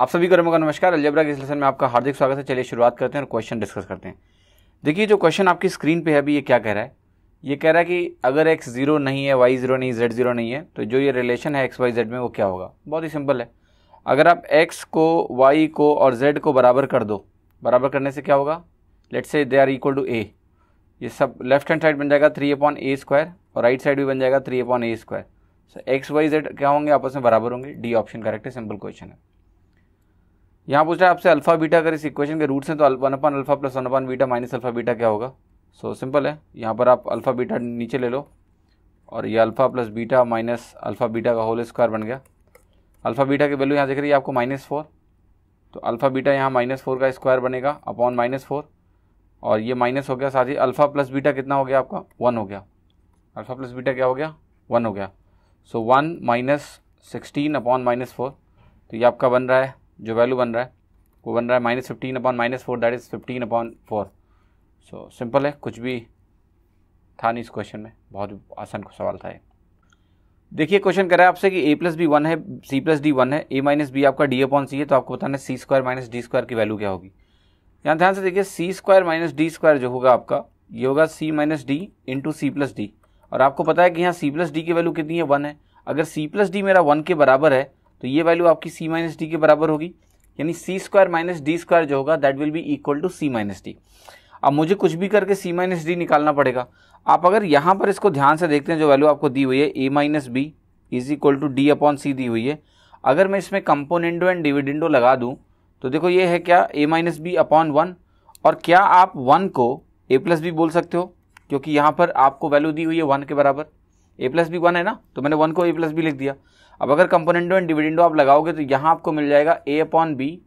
आप सभी को का नमस्कार अलजबरा के इस लेसन में आपका हार्दिक स्वागत है चलिए शुरुआत करते हैं और क्वेश्चन डिस्कस करते हैं देखिए जो क्वेश्चन आपकी स्क्रीन पे है अभी ये क्या कह रहा है ये कह रहा है कि अगर एक्स जीरो नहीं है वाई जीरो नहीं जेड जीरो नहीं है तो जो ये रिलेशन है एक्स वाई जेड में वो क्या होगा बहुत ही सिंपल है अगर आप एक्स को वाई को और जेड को बराबर कर दो बराबर करने से क्या होगा let say they are equal to A ये सब लेफ्ट हैंड साइड बन जाएगा थ्री अपॉन ए स्क्वायर और राइट साइड भी बन जाएगा three upon A square so X Y Z क्या होंगे आपस में बराबर होंगे डी ऑप्शन करेक्ट है सिंपल क्वेश्चन है यहाँ पूछ रहा है आपसे अल्फा बीटा अगर इस इक्वेशन के रूट्स हैं तो one upon alpha plus one upon beta minus alpha beta क्या होगा सो so, सिंपल है यहाँ पर आप अल्फा बीटा नीचे ले लो और ये alpha plus beta minus alpha beta का होल स्क्वायर बन गया अल्फा बीटा की वैल्यू यहाँ देख रही है आपको माइनस फोर तो अल्फा बीटा यहाँ माइनस फोर का स्क्वायर बनेगा अपॉन माइनस फोर और ये माइनस हो गया साथ ही अल्फा प्लस बीटा कितना हो गया आपका वन हो गया अल्फा प्लस बीटा क्या हो गया वन हो गया so one minus sixteen upon minus four तो ये आपका बन रहा है जो वैल्यू बन रहा है वो बन रहा है minus fifteen upon minus four that is fifteen upon four so simple है कुछ भी था नहीं इस क्वेश्चन में बहुत आसान सवाल था ये देखिए क्वेश्चन रहा है आपसे कि ए प्लस बी वन है सी प्लस डी वन है ए माइनस बी आपका डी अपॉन सी है तो आपको बताना है C square minus D square की वैल्यू क्या होगी यहाँ ध्यान से देखिए C square minus D square जो होगा आपका ये होगा C minus D into C plus D और आपको पता है कि यहाँ सी प्लस डी की वैल्यू कितनी है वन है अगर सी प्लस डी मेरा वन के बराबर है तो ये वैल्यू आपकी सी माइनस डी के बराबर होगी यानी C square minus D square जो होगा that will be equal to C minus D अब मुझे कुछ भी करके सी माइनस डी निकालना पड़ेगा आप अगर यहाँ पर इसको ध्यान से देखते हैं जो वैल्यू आपको दी हुई है A minus B is equal to D upon C दी हुई है अगर मैं इसमें कंपोनेंडो एंड डिविडेंडो लगा दूँ तो देखो ये है क्या A minus B upon one और क्या आप वन को ए प्लस बी बोल सकते हो क्योंकि यहाँ पर आपको वैल्यू दी हुई है वन के बराबर ए प्लस बी वन है ना तो मैंने वन को ए प्लस बी लिख दिया अब अगर कंपोनेंटो एंड डिविडेंडो आप लगाओगे तो यहाँ आपको मिल जाएगा ए अपॉन बी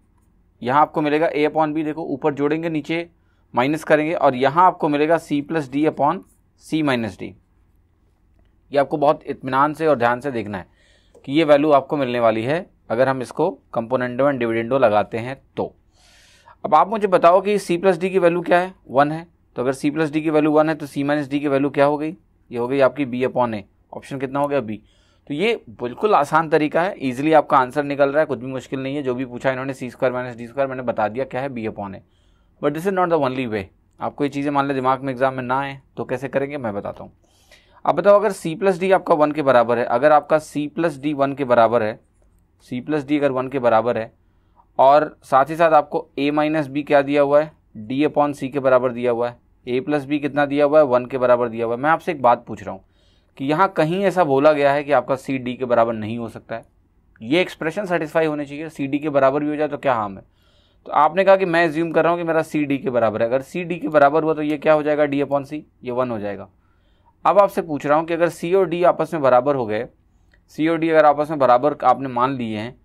यहाँ आपको मिलेगा ए अपॉन बी देखो ऊपर जोड़ेंगे नीचे माइनस करेंगे और यहाँ आपको मिलेगा C plus D upon C minus D ये आपको बहुत इतमान से और ध्यान से देखना है कि ये वैल्यू आपको मिलने वाली है अगर हम इसको कंपोनेंटो एंड डिविडेंडो लगाते हैं तो अब आप मुझे बताओ कि सी प्लस डी की वैल्यू क्या है वन है तो अगर सी प्लस डी की वैल्यू वन है तो सी माइनस डी की वैल्यू क्या हो गई ये हो गई आपकी बी अपॉन ए ऑप्शन कितना हो गया बी तो ये बिल्कुल आसान तरीका है इजिली आपका आंसर निकल रहा है कुछ भी मुश्किल नहीं है जो भी पूछा इन्होंने C square minus D square मैंने बता दिया क्या है बी अपॉन है but this is not the only way आपको ये चीज़ें मान लें दिमाग में एग्जाम में ना आए तो कैसे करेंगे मैं बताता हूँ अब बताओ अगर सी प्लस डी आपका वन के बराबर है अगर आपका सी प्लस डी वन के बराबर है सी प्लस डी अगर वन के बराबर है और साथ ही साथ आपको ए माइनस बी क्या दिया हुआ है डी अपॉन सी के बराबर दिया हुआ है ए प्लस बी कितना दिया हुआ है वन के बराबर दिया हुआ है मैं आपसे एक बात पूछ रहा हूँ कि यहाँ कहीं ऐसा बोला गया है कि आपका सी डी के बराबर नहीं हो सकता है ये एक्सप्रेशन सेटिस्फाई होने चाहिए सी डी के बराबर भी हो जाए तो क्या हार्म है तो आपने कहा कि मैं ज्यूम कर रहा हूँ कि मेरा सी डी के बराबर है अगर सी डी के बराबर हुआ तो ये क्या हो जाएगा डी अपॉन सी ये वन हो जाएगा अब आपसे पूछ रहा हूँ कि अगर सी और डी आपस में बराबर हो गए सी और डी अगर आपस में बराबर आपने मान लिए हैं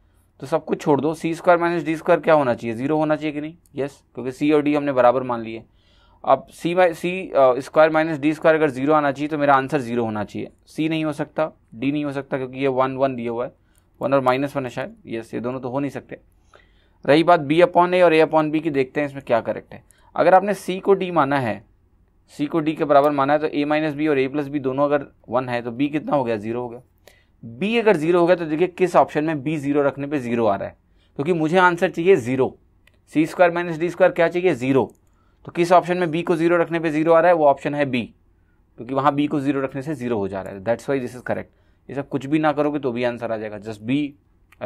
तो सब कुछ छोड़ दो C square minus D square क्या होना चाहिए जीरो होना चाहिए कि नहीं यस क्योंकि सी और डी हमने बराबर मान लिए अब C by C square minus D square अगर जीरो आना चाहिए तो मेरा आंसर जीरो होना चाहिए सी नहीं हो सकता डी नहीं हो सकता क्योंकि ये वन वन दिया हुआ है वन और माइनस वन है शायद यस ये दोनों तो हो नहीं सकते रही बात बी अपॉन ए और ए अपॉन बी की देखते हैं इसमें क्या करेक्ट है अगर आपने सी को डी माना है सी को डी के बराबर माना है तो ए माइनस बी और ए प्लस बी दोनों अगर वन है तो बी कितना हो गया जीरो हो गया बी अगर जीरो हो गया तो देखिए किस ऑप्शन में बी जीरो रखने पे जीरो आ रहा है क्योंकि तो मुझे आंसर चाहिए zero C square minus D square क्या चाहिए जीरो तो किस ऑप्शन में बी को जीरो रखने पे जीरो आ रहा है वो ऑप्शन है बी क्योंकि वहाँ बी को जीरो रखने से जीरो हो जा रहा है that's why this is correct ये सब कुछ भी ना करोगे तो भी आंसर आ जाएगा जस्ट बी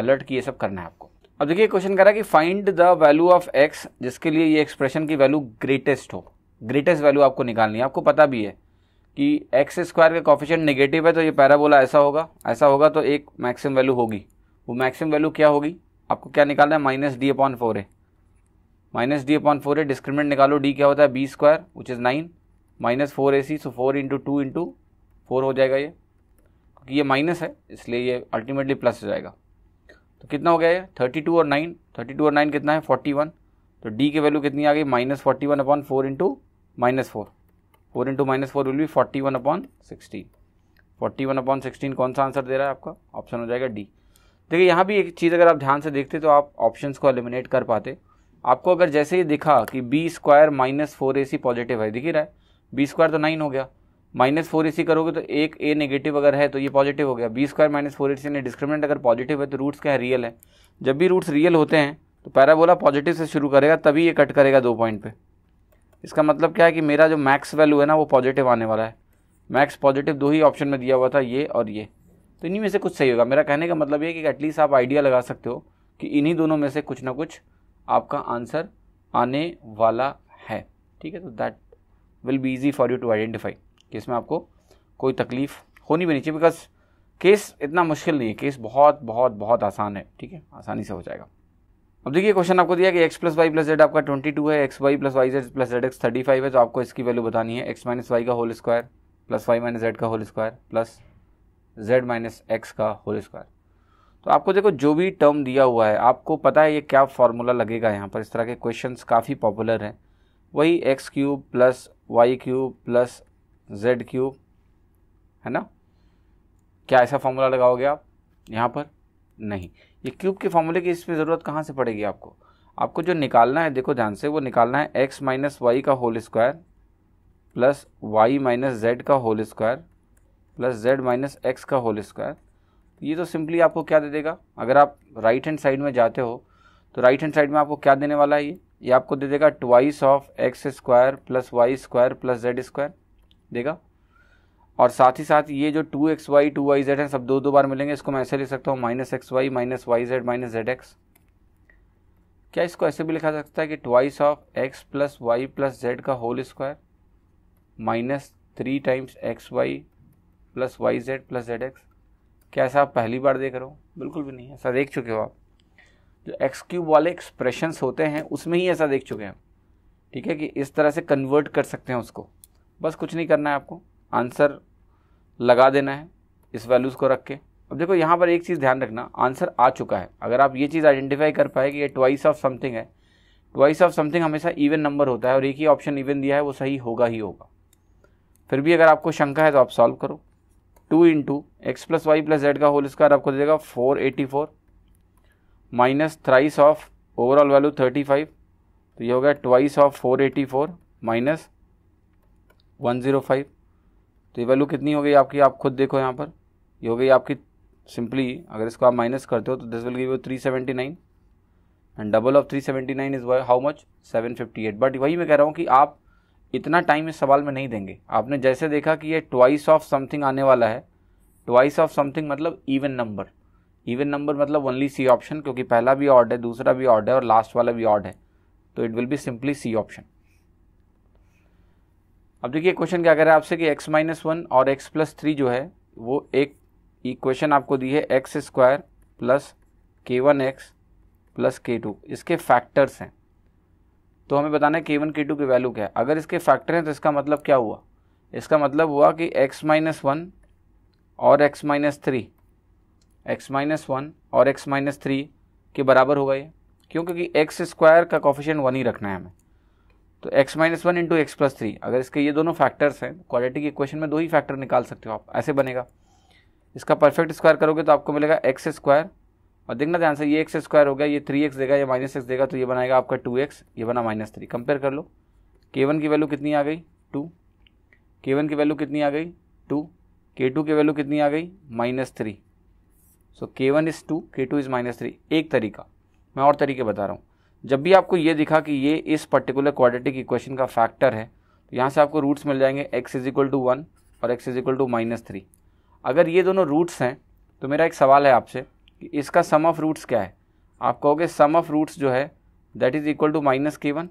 अलर्ट कि ये सब करना है आपको अब देखिए क्वेश्चन करा कि find the value of X जिसके लिए ये एक्सप्रेशन की वैल्यू ग्रेटेस्ट हो ग्रेटेस्ट वैल्यू आपको निकालनी है आपको पता भी है कि एक्स स्क्वायर का कॉफिशेंट नेगेटिव है तो ये पैराबोला ऐसा होगा ऐसा होगा तो एक मैक्सिमम वैल्यू होगी वो मैक्सिमम वैल्यू क्या होगी आपको क्या निकालना है माइनस डी अपॉन फोर है माइनस डी अपॉन फोर है डिस्क्रिमिनेंट निकालो डी क्या होता है B square which is nine minus four A C so four into two into four हो जाएगा ये क्योंकि ये माइनस है इसलिए ये अल्टीमेटली प्लस हो जाएगा तो कितना हो गया ये थर्टी टू और नाइन थर्टी टू और नाइन कितना है फोर्टी वन तो डी की वैल्यू कितनी आ गई minus forty one upon four into minus four four into minus four will be forty one upon sixteen forty one upon sixteen कौन सा आंसर दे रहा है आपका ऑप्शन हो जाएगा डी देखिए यहाँ भी एक चीज़ अगर आप ध्यान से देखते तो आप ऑप्शन को एलिमिनेट कर पाते आपको अगर जैसे ही दिखा कि बी स्क्वायर माइनस फोर ए सी पॉजिटिव है दिख ही रहा है बी स्क्वायर तो नाइन हो गया माइनस फोर ए सी करोगे तो एक ए नेगेटिव अगर है तो ये पॉजिटिव हो गया बी स्क्वायर माइनस फोर ए सी ने डिस्क्रिमिनेंट अगर पॉजिटिव है तो रूट्स क्या है रियल है जब भी रूट्स रियल होते हैं तो पैराबोला पॉजिटिव से शुरू करेगा तभी ये कट करेगा दो पॉइंट पर इसका मतलब क्या है कि मेरा जो मैक्स वैल्यू है ना वो पॉजिटिव आने वाला है मैक्स पॉजिटिव दो ही ऑप्शन में दिया हुआ था ये और ये तो इन्हीं में से कुछ सही होगा मेरा कहने का मतलब ये कि एटलीस्ट आप आइडिया लगा सकते हो कि इन्हीं दोनों में से कुछ ना कुछ आपका आंसर आने वाला है ठीक है तो that will be easy for you to identify कि इसमें आपको कोई तकलीफ होनी भी नहीं चाहिए बिकॉज केस इतना मुश्किल नहीं है केस बहुत बहुत बहुत आसान है ठीक है आसानी से हो जाएगा अब देखिए क्वेश्चन आपको दिया कि x plus Y plus Z आपका 22 है x Y plus Y Z plus Z X thirty five है तो आपको इसकी वैल्यू बतानी है x माइनस वाई का whole square plus Y minus Z का whole square plus Z minus X का होल स्क्वायर तो आपको देखो जो भी टर्म दिया हुआ है आपको पता है ये क्या फार्मूला लगेगा यहाँ पर इस तरह के क्वेश्चन काफ़ी पॉपुलर हैं वही X cube plus Y cube plus Z cube है ना क्या ऐसा फार्मूला लगाओगे आप यहाँ पर नहीं ये क्यूब के फार्मूले की इसमें ज़रूरत कहाँ से पड़ेगी आपको आपको जो निकालना है देखो ध्यान से वो निकालना है एक्स माइनस वाई का whole square plus Y minus Z का whole square plus Z minus X का होल स्क्वायर ये तो सिंपली आपको क्या दे देगा अगर आप राइट हैंड साइड में जाते हो तो राइट हैंड साइड में आपको क्या देने वाला है ये ये आपको दे देगा twice of X square plus Y square plus Z square देगा और साथ ही साथ ये जो two X Y two Y Z है सब दो दो बार मिलेंगे इसको मैं ऐसे लिख सकता हूँ minus X Y minus Y Z minus Z X क्या इसको ऐसे भी लिखा सकता है कि twice of X plus Y plus Z का whole square minus three times X Y plus Y Z plus Z X क्या ऐसा आप पहली बार देख रहे हो बिल्कुल भी नहीं ऐसा देख चुके हो आप जो एक्स क्यूब वाले एक्सप्रेशंस होते हैं उसमें ही ऐसा देख चुके हैं ठीक है कि इस तरह से कन्वर्ट कर सकते हैं उसको बस कुछ नहीं करना है आपको आंसर लगा देना है इस वैल्यूज़ को रख के अब देखो यहाँ पर एक चीज़ ध्यान रखना आंसर आ चुका है अगर आप ये चीज़ आइडेंटिफाई कर पाए कि ये ट्वाइस ऑफ समथिंग है ट्वाइस ऑफ समथिंग हमेशा इवन नंबर होता है और एक ही ऑप्शन इवन दिया है वो सही होगा ही होगा फिर भी अगर आपको शंका है तो आप सॉल्व करो two into X plus Y plus Z का होल स्क्वायर आपको देगा four eighty four minus thrice of overall value thirty five तो ये हो गया twice of four eighty four minus one zero five तो ये वैल्यू कितनी हो गई आपकी आप खुद देखो यहाँ पर ये हो गई आपकी सिंपली अगर इसको आप माइनस करते हो तो this will give you three seventy nine and double of three seventy nine is how much seven fifty eight but वही मैं कह रहा हूँ कि आप इतना टाइम इस सवाल में नहीं देंगे आपने जैसे देखा कि ये ट्वाइस ऑफ समथिंग आने वाला है ट्वाइस ऑफ समथिंग मतलब इवन नंबर इवन नंबर मतलब ओनली सी ऑप्शन क्योंकि पहला भी ऑर्ड है दूसरा भी ऑर्ड है और लास्ट वाला भी ऑर्ड है तो it will be simply C option अब देखिए क्वेश्चन क्या कह रहा है आपसे कि एक्स माइनस वन और एक्स प्लस थ्री जो है वो एक इक्वेशन आपको दी है x square plus K one X plus K two इसके फैक्टर्स हैं तो हमें बताना है के वन के टू की वैल्यू क्या है अगर इसके फैक्टर हैं तो इसका मतलब क्या हुआ इसका मतलब हुआ कि एक्स माइनस वन और X minus three X minus one और एक्स माइनस थ्री के बराबर होगा ये क्यों क्योंकि एक्स स्क्वायर का कॉफिशेंट वन ही रखना है हमें तो x minus one into X plus three अगर इसके ये दोनों फैक्टर्स हैं क्वालिटी की इक्वेशन में दो ही फैक्टर निकाल सकते हो आप ऐसे बनेगा इसका परफेक्ट स्क्वायर करोगे तो आपको मिलेगा एक्स स्क्वायर और देखना ध्यान से ये एक्स स्क्वायर हो गया ये थ्री एक्स देगा ये माइनस एक्स देगा तो ये बनाएगा आपका टू एक्स ये बना माइनस थ्री कंपेयर कर लो के वन की वैल्यू कितनी आ गई टू के वन की वैल्यू कितनी आ गई टू के टू की वैल्यू कितनी आ गई minus three so K one is two K two is minus three एक तरीका मैं और तरीके बता रहा हूँ जब भी आपको ये दिखा कि ये इस पर्टिकुलर क्वाड्रेटिक इक्वेशन का फैक्टर है तो यहाँ से आपको रूट्स मिल जाएंगे X is equal to one और X is equal to minus three अगर ये दोनों रूट्स हैं तो मेरा एक सवाल है आपसे कि इसका सम ऑफ रूट्स क्या है आप कहोगे सम ऑफ रूट्स जो है that is equal to minus K one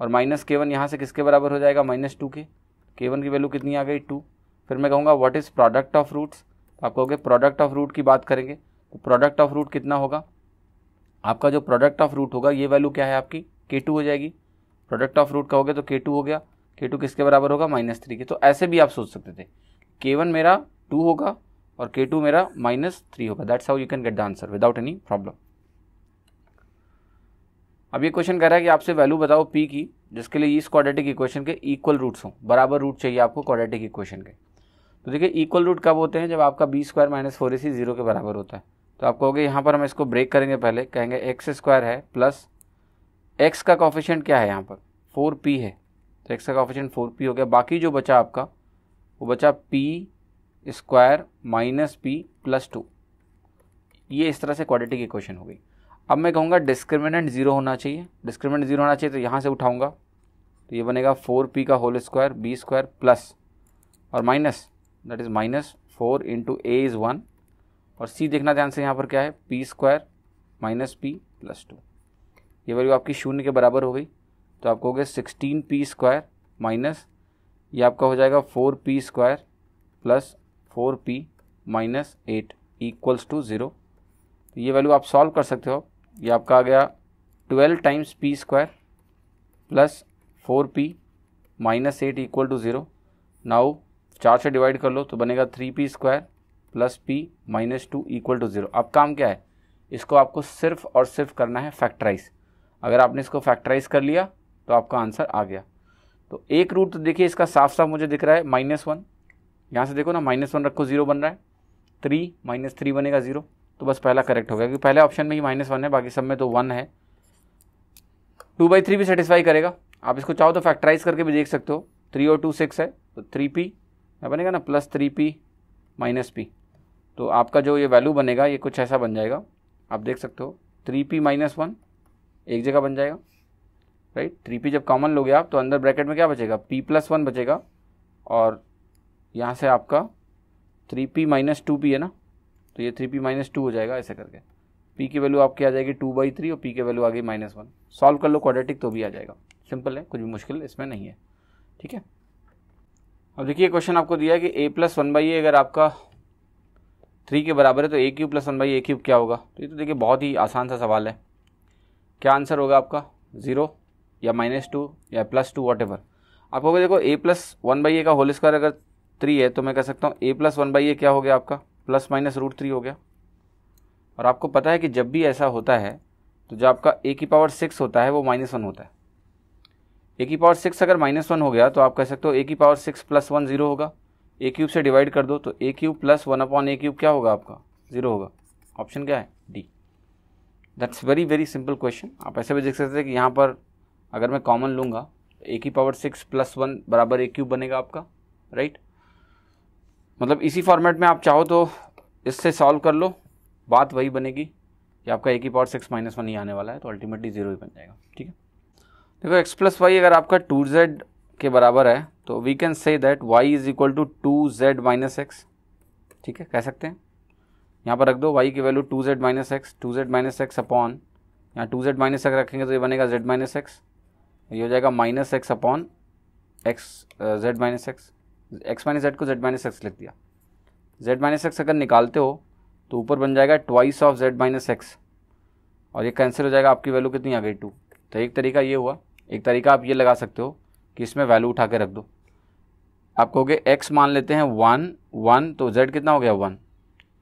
और माइनस के वन यहाँ से किसके बराबर हो जाएगा माइनस टू के के वन की वैल्यू कितनी आ गई टू फिर मैं कहूँगा what is product of roots आप कहोगे प्रोडक्ट ऑफ रूट की बात करेंगे तो प्रोडक्ट ऑफ रूट कितना होगा आपका जो प्रोडक्ट ऑफ रूट होगा ये वैल्यू क्या है आपकी के टू हो जाएगी प्रोडक्ट ऑफ रूट कहोगे तो के टू हो गया के टू किसके बराबर होगा माइनस थ्री के तो ऐसे भी आप सोच सकते थे के वन मेरा टू होगा और के टू मेरा माइनस थ्री होगा that's how you can get the answer without any problem अब ये क्वेश्चन कह रहा है कि आपसे वैल्यू बताओ पी की जिसके लिए इस क्वाड्रेटिक इक्वेशन के इक्वल रूट्स हों बराबर रूट चाहिए आपको क्वाड्रेटिक इक्वेशन के तो देखिए इक्वल रूट कब होते हैं जब आपका बी स्क्वायर माइनस फोर ए सी जीरो के बराबर होता है तो आप कहोगे यहाँ पर हम इसको ब्रेक करेंगे पहले कहेंगे एक्स स्क्वायर है प्लस एक्स का कॉफिशेंट क्या है यहाँ पर फोर पी है तो एक्स का कॉफिशेंट फोर पी हो गया बाकी जो बचा आपका वो बचा P square minus P plus two ये इस तरह से क्वाड्रेटिक इक्वेशन हो गई अब मैं कहूँगा डिस्क्रिमिनेंट जीरो होना चाहिए डिस्क्रिमिनेंट जीरो होना चाहिए तो यहाँ से उठाऊँगा तो ये बनेगा फोर पी का whole square B square plus और minus that is minus four into A is one और सी देखना ध्यान से यहाँ पर क्या है P square minus P plus two ये वैल्यू आपकी शून्य के बराबर हो गई तो आपको हो गया सिक्सटीन पी स्क्वायर माइनस ये आपका हो जाएगा four P square plus four P minus eight equals to zero तो ये वैल्यू आप सॉल्व कर सकते हो ये आपका आ गया twelve times P square plus four P minus eight equal to zero now चार से डिवाइड कर लो तो बनेगा three P square plus P minus two equal to zero अब काम क्या है इसको आपको सिर्फ और सिर्फ करना है फैक्टराइज अगर आपने इसको फैक्टराइज कर लिया तो आपका आंसर आ गया तो एक रूट तो देखिए इसका साफ साफ मुझे दिख रहा है माइनस वन यहाँ से देखो ना माइनस वन रखो जीरो बन रहा है थ्री माइनस थ्री बनेगा जीरो तो बस पहला करेक्ट हो गया क्योंकि पहले ऑप्शन में ही माइनस वन है बाकी सब में तो वन है टू बाई थ्री भी सेटिस्फाई करेगा आप इसको चाहो तो फैक्टराइज करके भी देख सकते हो थ्री और टू सिक्स है तो थ्री पी बनेगा ना plus three P minus P तो आपका जो ये वैल्यू बनेगा ये कुछ ऐसा बन जाएगा आप देख सकते हो थ्री पी माइनस वन एक जगह बन जाएगा राइट थ्री पी जब कॉमन लोगे आप तो अंदर ब्रैकेट में क्या बचेगा पी प्लस वन बचेगा और यहाँ से आपका three P minus two P है ना तो ये थ्री पी माइनस टू हो जाएगा ऐसे करके पी की वैल्यू आपकी आ जाएगी टू बाई थ्री और पी की वैल्यू आ गई माइनस वन सॉल्व कर लो क्वाड्रेटिक तो भी आ जाएगा सिंपल है कुछ भी मुश्किल इसमें नहीं है ठीक है अब देखिए क्वेश्चन आपको दिया है कि A plus one by A अगर आपका थ्री के बराबर है तो A cube plus one by A cube क्या होगा तो ये तो देखिए बहुत ही आसान सा सवाल है क्या आंसर होगा आपका ज़ीरो या माइनस टू या प्लस टू वॉट एवर आप देखो A plus one by A का होल स्क्वायर अगर थ्री है तो मैं कह सकता हूँ A plus one by A क्या हो गया आपका प्लस माइनस रूट थ्री हो गया और आपको पता है कि जब भी ऐसा होता है तो जो आपका ए की पावर सिक्स होता है वो माइनस वन होता है ए की पावर सिक्स अगर माइनस वन हो गया तो आप कह सकते हो ए की power six plus one zero होगा ए क्यूब से डिवाइड कर दो तो A cube plus one upon A cube क्या होगा आपका जीरो होगा ऑप्शन क्या है D that's very very simple question आप ऐसे भी देख सकते हैं कि यहाँ पर अगर मैं कॉमन लूँगा ए की पावर सिक्स प्लस वन बराबर ए क्यूब बनेगा आपका राइट right? मतलब इसी फॉर्मेट में आप चाहो तो इससे सॉल्व कर लो बात वही बनेगी कि आपका एक ही पावर सिक्स माइनस वन ही आने वाला है तो अल्टीमेटली ज़ीरो ही बन जाएगा ठीक है देखो एक्स प्लस वाई अगर आपका टू जेड के बराबर है तो we can say that Y is equal to two Z minus X ठीक है कह सकते हैं यहाँ पर रख दो वाई की value two Z minus X two Z minus X upon यहाँ टू जेड माइनस एक्स रखेंगे तो ये बनेगा जेड माइनस एक्स ये हो जाएगा minus X upon X Z minus X X minus Z को जेड माइनस एक्स लिख दिया जेड माइनस एक्स अगर निकालते हो तो ऊपर बन जाएगा twice of Z minus X और ये कैंसिल हो जाएगा आपकी वैल्यू कितनी आ गई टू तो एक तरीका ये हुआ एक तरीका आप ये लगा सकते हो कि इसमें वैल्यू उठा के रख दो आप कहोगे एक्स मान लेते हैं वन वन तो जेड कितना हो गया वन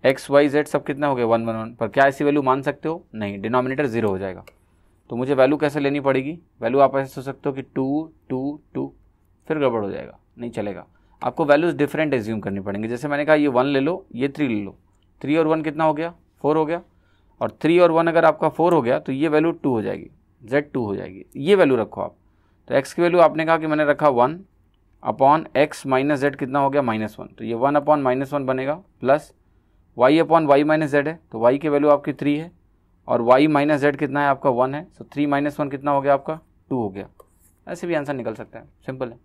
एक्स वाई जेड सब कितना हो गया वन वन वन पर क्या ऐसी वैल्यू मान सकते हो नहीं डिनोमिनेटर जीरो हो जाएगा तो मुझे वैल्यू कैसे लेनी पड़ेगी वैल्यू आप ऐसे सोच सकते हो कि टू टू टू फिर गड़बड़ हो जाएगा नहीं चलेगा आपको वैल्यूज़ डिफरेंट एज्यूम करनी पड़ेंगे जैसे मैंने कहा ये वन ले लो ये थ्री ले लो थ्री और वन कितना हो गया फोर हो गया और थ्री और वन अगर आपका फोर हो गया तो ये वैल्यू टू हो जाएगी जेड टू हो जाएगी ये वैल्यू रखो आप तो एक्स की वैल्यू आपने कहा कि मैंने रखा one upon X minus Z कितना हो गया माइनस वन तो ये वन अपॉन माइनस वन बनेगा plus Y upon Y minus Z है तो वाई की वैल्यू आपकी थ्री है और वाई माइनस जेड कितना है आपका वन है सो थ्री माइनस वन कितना हो गया आपका टू हो गया ऐसे भी आंसर निकल सकता है सिंपल है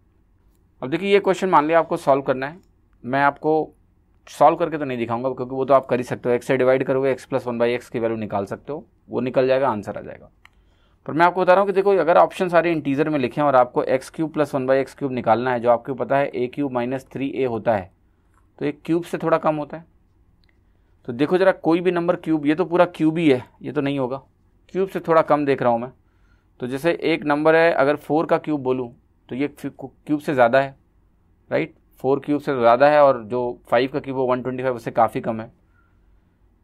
अब देखिए ये क्वेश्चन मान लिया आपको सॉल्व करना है मैं आपको सॉल्व करके तो नहीं दिखाऊंगा क्योंकि वो तो आप कर ही सकते हो एक्स से डिवाइड करोगे X plus one by X की वैल्यू निकाल सकते हो वो निकल जाएगा आंसर आ जाएगा पर मैं आपको बता रहा हूँ कि देखो अगर ऑप्शन सारे इंटीजर में लिखे हैं और आपको X cube plus one by X cube निकालना है जो आपको पता है A cube minus three A होता है तो एक क्यूब से थोड़ा कम होता है तो देखो जरा कोई भी नंबर क्यूब ये तो पूरा क्यूब ही है ये तो नहीं होगा क्यूब से थोड़ा कम देख रहा हूँ मैं तो जैसे एक नंबर है अगर फोर का क्यूब बोलूँ तो ये क्यूब से ज़्यादा है राइट फोर क्यूब से ज़्यादा है और जो फाइव का क्यूब वो वन ट्वेंटी फाइव उससे काफ़ी कम है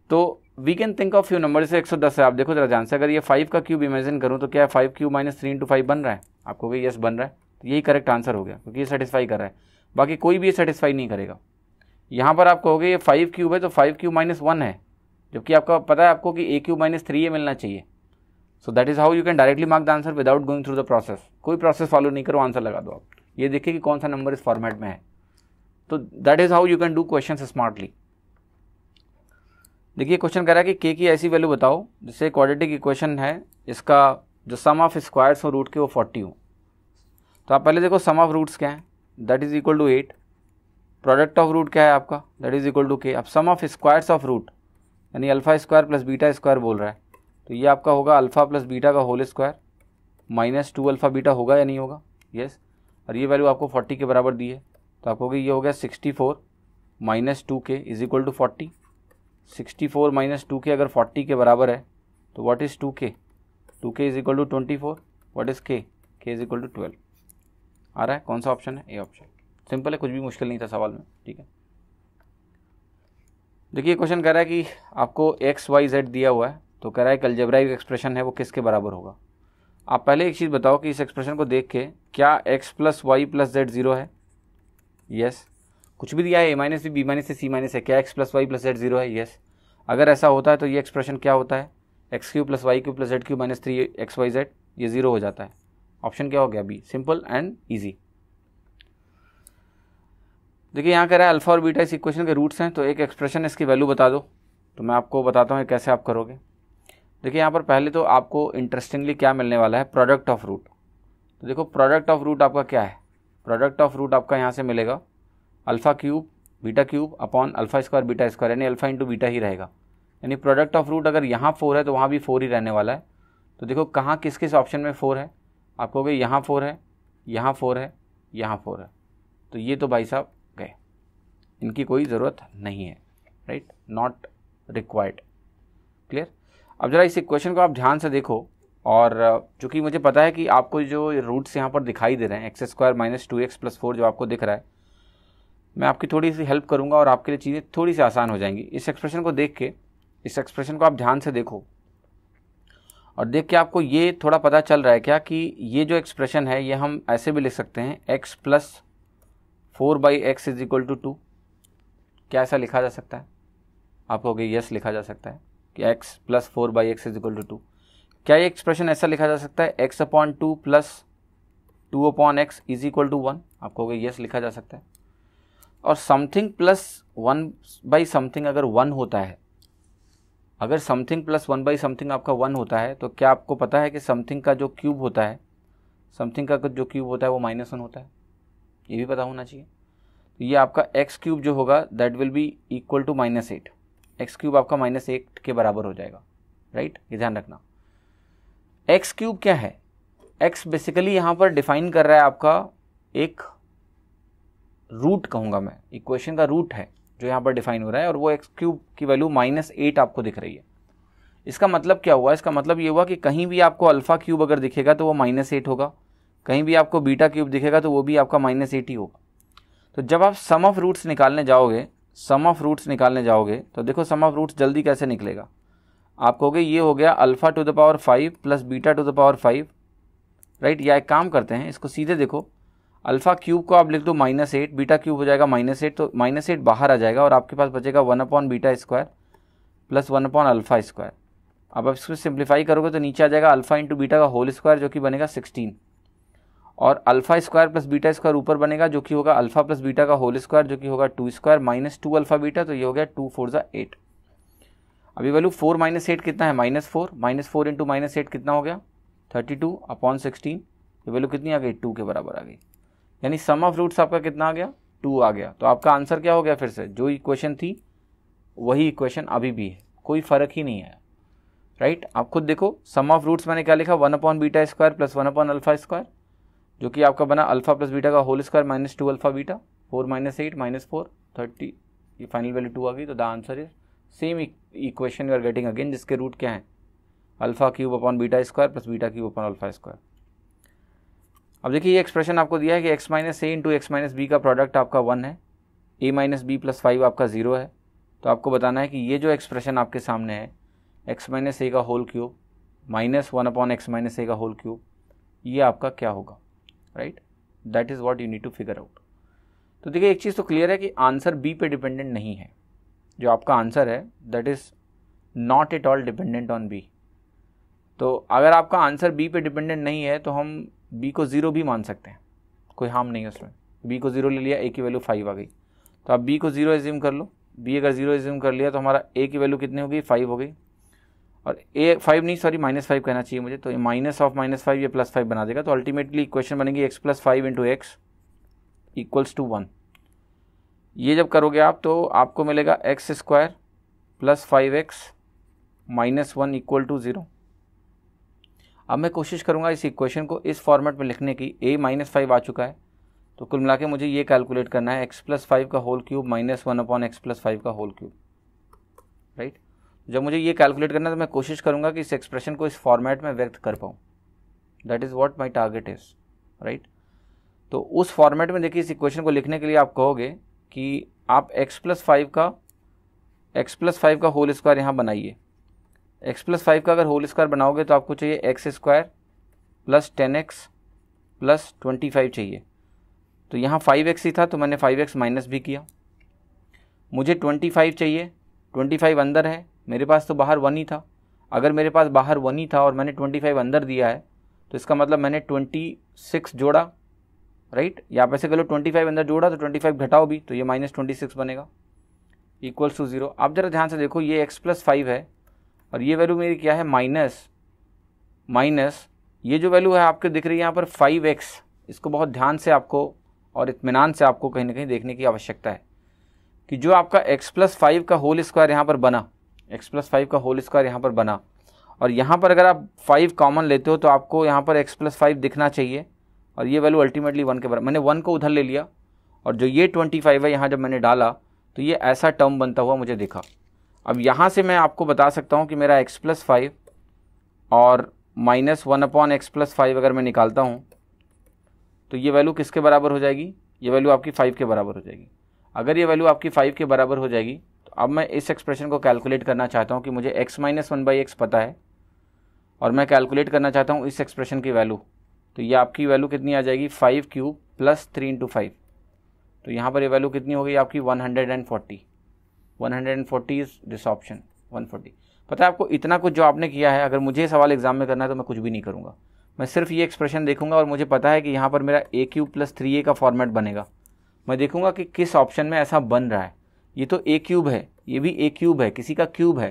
तो we can think of you number से एक सौ दस है आप देखो जरा जान से अगर ये फाइव का क्यूब इमेजिन करूँ तो क्या है five cube minus three into five बन रहा है आपको भी यस बन रहा है तो यही करेक्ट आंसर हो गया क्योंकि ये सेटिस्फाई कर रहा है बाकी कोई भी ये सेटिस्फाई नहीं करेगा यहाँ पर आप कहोगे ये फाइव क्यूब है तो फाइव क्यूब माइनस वन है जबकि आपका पता है आपको कि ए क्यूब माइनस थ्री ये मिलना चाहिए so that is how you can directly mark the answer without going through the process कोई प्रोसेस फॉलो नहीं करो आंसर लगा दो आप ये देखिए कि कौन सा नंबर इस फॉर्मेट में है तो that is how you can do question smartly देखिए क्वेश्चन कह रहा है कि के की ऐसी वैल्यू बताओ जिससे क्वाड्रेटिक इक्वेशन है इसका जो सम ऑफ स्क्वायर्स हो रूट के वो फोर्टी हो तो आप पहले देखो सम ऑफ रूट्स क्या है that is equal to eight product of root क्या है आपका that is equal to K अब sum of squares of root यानी alpha square plus beta square बोल रहा है तो ये आपका होगा अल्फ़ा प्लस बीटा का whole square minus two alpha beta होगा या नहीं होगा यस और ये वैल्यू आपको फोर्टी के बराबर दी है तो आपको ये हो गया sixty four minus two K is equal to forty sixty four minus two K अगर फोर्टी के बराबर है तो what is two K two K is equal to twenty four what is K K is equal to twelve आ रहा है कौन सा ऑप्शन है ए ऑप्शन सिंपल है कुछ भी मुश्किल नहीं था सवाल में ठीक है देखिए क्वेश्चन कह रहा है कि आपको एक्स वाई जेड दिया हुआ है तो कह रहा है कलजेब्राइक एक्सप्रेशन है वो किसके बराबर होगा आप पहले एक चीज़ बताओ कि इस एक्सप्रेशन को देख के क्या X plus Y plus Z zero है यस कुछ भी दिया है A minus B B minus से सी माइनस है क्या X plus Y plus Z zero है यस अगर ऐसा होता है तो ये एक्सप्रेशन क्या होता है X cube plus Y cube plus Z cube minus three X Y Z ये जीरो हो जाता है ऑप्शन क्या हो गया बी सिंपल एंड ईजी देखिए यहाँ कह रहा है अल्फा और बीटा इस इक्वेशन के रूट्स हैं तो एक एक्सप्रेशन इसकी वैल्यू बता दो तो मैं आपको बताता हूँ कैसे आप करोगे देखिए यहाँ पर पहले तो आपको इंटरेस्टिंगली क्या मिलने वाला है प्रोडक्ट ऑफ रूट तो देखो प्रोडक्ट ऑफ रूट आपका क्या है प्रोडक्ट ऑफ रूट आपका यहाँ से मिलेगा alpha cube beta cube upon alpha square beta square यानी अल्फ़ा इंटू बीटा ही रहेगा यानी प्रोडक्ट ऑफ रूट अगर यहाँ फोर है तो वहाँ भी फोर ही रहने वाला है तो देखो कहाँ किस किस ऑप्शन में फ़ोर है आप कहोगे यहाँ फोर है यहाँ फोर है यहाँ फोर है तो ये तो भाई साहब गए इनकी कोई ज़रूरत नहीं है राइट नॉट रिक्वायर्ड क्लियर अब ज़रा इस इक्वेशन को आप ध्यान से देखो और चूँकि मुझे पता है कि आपको जो रूट्स यहाँ पर दिखाई दे रहे हैं X square minus two X plus four जो आपको दिख रहा है मैं आपकी थोड़ी सी हेल्प करूँगा और आपके लिए चीज़ें थोड़ी सी आसान हो जाएंगी इस एक्सप्रेशन को देख के इस एक्सप्रेशन को आप ध्यान से देखो और देख के आपको ये थोड़ा पता चल रहा है क्या कि ये जो एक्सप्रेशन है ये हम ऐसे भी लिख सकते हैं X plus four by X is equal to two क्या ऐसा लिखा जा सकता है आप कहोगे यस लिखा जा सकता है कि X plus four by X is equal to two क्या ये एक्सप्रेशन ऐसा लिखा जा सकता है X upon two plus two upon X is equal to one आप कहोगे यस लिखा जा सकता है और something plus one by something अगर वन होता है अगर something plus one by something आपका वन होता है तो क्या आपको पता है कि समथिंग का जो क्यूब होता है समथिंग का जो क्यूब होता है वो माइनस वन होता है ये भी पता होना चाहिए तो ये आपका एक्स क्यूब जो होगा that will be equal to minus eight X cube आपका माइनस एट के बराबर हो जाएगा राइट ये ध्यान रखना एक्स क्यूब क्या है एक्स बेसिकली यहाँ पर डिफाइन कर रहा है आपका एक रूट कहूँगा मैं इक्वेशन का रूट है जो यहाँ पर डिफाइन हो रहा है और वो एक्स क्यूब की वैल्यू माइनस एट आपको दिख रही है इसका मतलब क्या हुआ इसका मतलब ये हुआ कि कहीं भी आपको अल्फ़ा क्यूब अगर दिखेगा तो वो माइनस एट होगा कहीं भी आपको बीटा क्यूब दिखेगा तो वो भी आपका माइनस एट ही होगा तो जब आप सम ऑफ रूट्स निकालने जाओगे सम ऑफ रूट्स निकालने जाओगे तो देखो सम ऑफ रूट्स जल्दी कैसे निकलेगा आप कहोगे ये हो गया alpha to the power five plus beta to the power five right या एक काम करते हैं इसको सीधे देखो अल्फ़ा क्यूब को आप लिख दो माइनस एट बीटा क्यूब हो जाएगा माइनस एट तो माइनस एट बाहर आ जाएगा और आपके पास बचेगा one upon beta square plus one upon alpha square अब आप इसको सिंप्लीफाई करोगे तो नीचे आ जाएगा अल्फ़ा इंटू बीटा का होल स्क्वायर जो कि बनेगा सिक्सटीन और alpha square plus beta square ऊपर बनेगा जो कि होगा अल्फा प्लस बीटा का होल स्क्वायर जो कि होगा two square minus two alpha beta तो ये हो गया टू फोर ज़ा एट अभी वैल्यू फोर माइनस एट कितना है minus four minus four into minus eight कितना हो गया थर्टी टू अपॉन सिक्सटीन ये वैल्यू कितनी आ गई टू के बराबर आ गई यानी सम ऑफ रूट्स आपका कितना आ गया टू आ गया तो आपका आंसर क्या हो गया फिर से जो इक्वेशन थी वही इक्वेशन अभी भी है कोई फ़र्क ही नहीं आया राइट आप खुद देखो सम ऑफ रूट्स मैंने क्या लिखा one upon beta square plus one upon alpha square जो कि आपका बना अल्फा प्लस बीटा का whole square minus two alpha beta four minus eight minus four thirty ये फाइनल वैल्यू टू आ गई तो the answer is same equation you are getting again जिसके रूट क्या हैं alpha cube upon beta square plus beta cube upon alpha square अब देखिए ये एक्सप्रेशन आपको दिया है कि X minus A into X minus B का प्रोडक्ट आपका वन है A minus B plus five आपका ज़ीरो है तो आपको बताना है कि ये जो एक्सप्रेशन आपके सामने है एक्स माइनस ए का whole cube minus one upon X minus A का होल क्यूब ये आपका क्या होगा right that is what you need to figure out तो देखिए एक चीज़ तो क्लियर है कि आंसर बी पे डिपेंडेंट नहीं है जो आपका आंसर है that is not at all dependent on B तो अगर आपका आंसर बी पे डिपेंडेंट नहीं है तो हम बी को ज़ीरो भी मान सकते हैं कोई हार्म नहीं है उसमें बी को ज़ीरो ले लिया ए की वैल्यू फाइव आ गई तो आप बी को ज़ीरो एज्यूम कर लो बी अगर ज़ीरो एज्यूम कर लिया तो हमारा ए की वैल्यू कितनी हो गई फाइव हो गई और ए फाइव नहीं सॉरी माइनस फाइव कहना चाहिए मुझे तो ये माइनस ऑफ माइनस फाइव ये प्लस फाइव बना देगा तो अल्टीमेटली इक्वेशन बनेगी x plus five into x equals to one ये जब करोगे आप तो आपको मिलेगा x square plus five x minus one equal to zero अब मैं कोशिश करूँगा इस इक्वेशन को इस फॉर्मेट में लिखने की ए माइनस फाइव आ चुका है तो कुल मिला के मुझे ये कैलकुलेट करना है एक्स प्लस फाइव का whole cube minus one upon x plus five का होल क्यूब राइट जब मुझे ये कैलकुलेट करना है तो मैं कोशिश करूँगा कि इस एक्सप्रेशन को इस फॉर्मेट में व्यक्त कर पाऊँ that is what my target is right तो उस फॉर्मेट में देखिए इस इक्वेशन को लिखने के लिए आप कहोगे कि आप x प्लस फाइव का x प्लस फाइव का होल स्क्वायर यहाँ बनाइए x प्लस फाइव का अगर होल स्क्वायर बनाओगे तो आपको चाहिए x square plus ten x plus twenty five चाहिए तो यहाँ फाइव एक्स ही था तो मैंने फाइव एक्स माइनस भी किया मुझे ट्वेंटी फाइव चाहिए ट्वेंटी फाइव अंदर है मेरे पास तो बाहर वन ही था अगर मेरे पास बाहर वन ही था और मैंने ट्वेंटी फाइव अंदर दिया है तो इसका मतलब मैंने ट्वेंटी सिक्स जोड़ा राइट या पैसे कह लो ट्वेंटी फाइव अंदर जोड़ा तो ट्वेंटी फाइव घटाओ भी तो ये माइनस ट्वेंटी सिक्स बनेगा इक्वल्स टू ज़ीरो आप ज़रा ध्यान से देखो ये एक्स प्लस फाइव है और ये वैल्यू मेरी क्या है माइनस माइनस ये जो वैल्यू है आपके दिख रही है यहाँ पर फाइव एक्स इसको बहुत ध्यान से आपको और इतमान से आपको कहीं ना कहीं देखने की आवश्यकता है कि जो आपका एक्स प्लस फाइव का होल स्क्वायर यहाँ पर बना एक्स प्लस फाइव का होल स्क्वायर यहाँ पर बना और यहाँ पर अगर आप फाइव कॉमन लेते हो तो आपको यहाँ पर एक्स प्लस फाइव दिखना चाहिए और ये वैल्यू अल्टीमेटली वन के बराबर मैंने वन को उधर ले लिया और जो ये ट्वेंटी फाइव है यहाँ जब मैंने डाला तो ये ऐसा टर्म बनता हुआ मुझे दिखा अब यहाँ से मैं आपको बता सकता हूँ कि मेरा एक्स प्लस फाइव और minus one upon x plus five अगर मैं निकालता हूँ तो ये वैल्यू किसके बराबर हो जाएगी ये वैल्यू आपकी फ़ाइव के बराबर हो जाएगी अगर ये वैल्यू आपकी फ़ाइव के बराबर हो जाएगी अब मैं इस एक्सप्रेशन को कैलकुलेट करना चाहता हूँ कि मुझे x minus one by x पता है और मैं कैलकुलेट करना चाहता हूँ इस एक्सप्रेशन की वैल्यू तो ये आपकी वैल्यू कितनी आ जाएगी five cube plus three into five तो यहाँ पर ये वैल्यू कितनी होगी आपकी one hundred and forty one hundred and forty is this option one forty पता है आपको इतना कुछ जो आपने किया है अगर मुझे सवाल एग्जाम में करना है तो मैं कुछ भी नहीं करूँगा मैं सिर्फ ये एक्सप्रेशन देखूंगा और मुझे पता है कि यहाँ पर मेरा a cube plus three a का फॉर्मेट बनेगा मैं देखूंगा कि किस ऑप्शन में ऐसा बन रहा है ये तो ए क्यूब है ये भी ए क्यूब है किसी का क्यूब है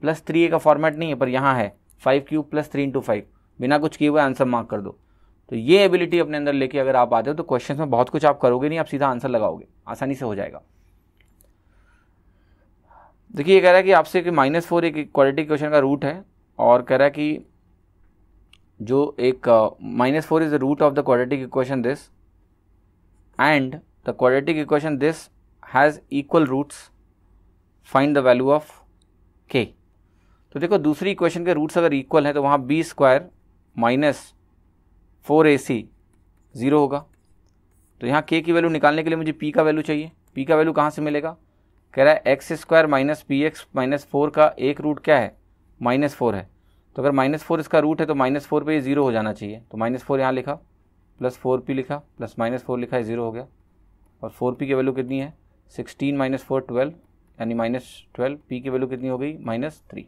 प्लस थ्री ए का फॉर्मेट नहीं है पर यहाँ है five cube plus three into five बिना कुछ किए हुए आंसर मार्क कर दो तो ये एबिलिटी अपने अंदर लेके अगर आप आते हो तो क्वेश्चन में बहुत कुछ आप करोगे नहीं आप सीधा आंसर लगाओगे आसानी से हो जाएगा देखिए ये कह रहा है कि आपसे कि माइनस फोर एक क्वालिटी क्वेश्चन का रूट है और कह रहा है कि जो एक minus four is the root of the quality equation this and the quality equation this has equal roots find the value of k तो देखो दूसरी इक्वेशन के रूट्स अगर इक्वल हैं तो वहाँ बी स्क्वायर माइनस फोर ए सी ज़ीरो होगा तो यहाँ के की वैल्यू निकालने के लिए मुझे पी का वैल्यू चाहिए पी का वैल्यू कहाँ से मिलेगा कह रहा है x square minus p x minus four का एक रूट क्या है माइनस फोर है तो अगर माइनस फोर इसका रूट है तो माइनस फोर पर ज़ीरो हो जाना चाहिए तो माइनस फोर यहाँ लिखा प्लस फोर पी लिखा प्लस माइनस फोर लिखा है ज़ीरो हो गया और फोर पी की वैल्यू कितनी है सिक्सटीन माइनस फोर ट्वेल्व यानी माइनस ट्वेल्व पी की वैल्यू कितनी हो गई माइनस थ्री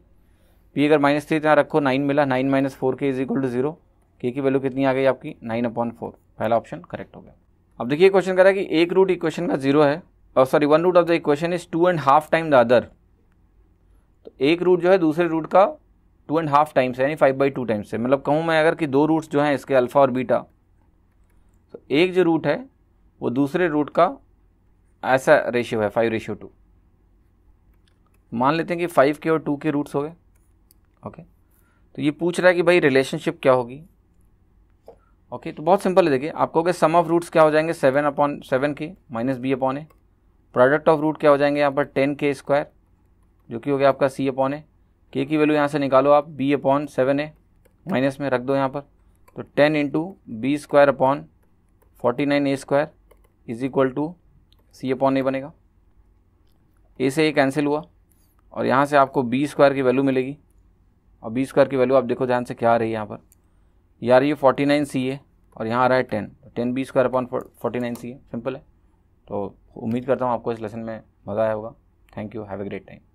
पी अगर माइनस थ्री यहाँ रखो नाइन मिला nine minus four k is equal to zero k की वैल्यू कितनी आ गई आपकी नाइन अपॉइंट फोर पहला ऑप्शन करेक्ट हो गया अब देखिए क्वेश्चन कह रहा है कि एक रूट इक्वेशन का जीरो है और sorry one root of the equation is two and half time the other तो एक रूट जो है दूसरे रूट का टू एंड हाफ टाइम्स है यानी फाइव बाई टू टाइम्स है मतलब कहूँ मैं अगर कि दो रूट्स जो हैं इसके अल्फ़ा और बीटा तो एक जो रूट है वो दूसरे रूट का ऐसा रेशियो है फाइव रेशियो टू मान लेते हैं कि फाइव के और टू के रूट्स हो गए ओके तो ये पूछ रहा है कि भाई रिलेशनशिप क्या होगी ओके तो बहुत सिंपल है देखिए आपको कहोगे सम ऑफ रूट्स क्या हो जाएंगे सेवन अपॉन सेवन के minus B upon a product of root क्या हो जाएंगे यहाँ पर टेन के स्क्वायर जो कि हो गया आपका सी अपॉन ए के की वैल्यू यहाँ से निकालो आप b upon seven a minus में रख दो यहाँ पर तो ten into b square upon forty nine a square is equal to c upon a बनेगा ए से ए कैंसिल हुआ और यहाँ से आपको बी स्क्वायर की वैल्यू मिलेगी और बी स्क्वायर की वैल्यू आप देखो ध्यान से क्या आ रही है यहाँ पर ये आ रही है फोर्टी नाइन सी ए और यहाँ आ रहा है ten ten b square upon forty nine c a simple है तो उम्मीद करता हूँ आपको इस लेसन में मज़ा आया होगा thank you have a great time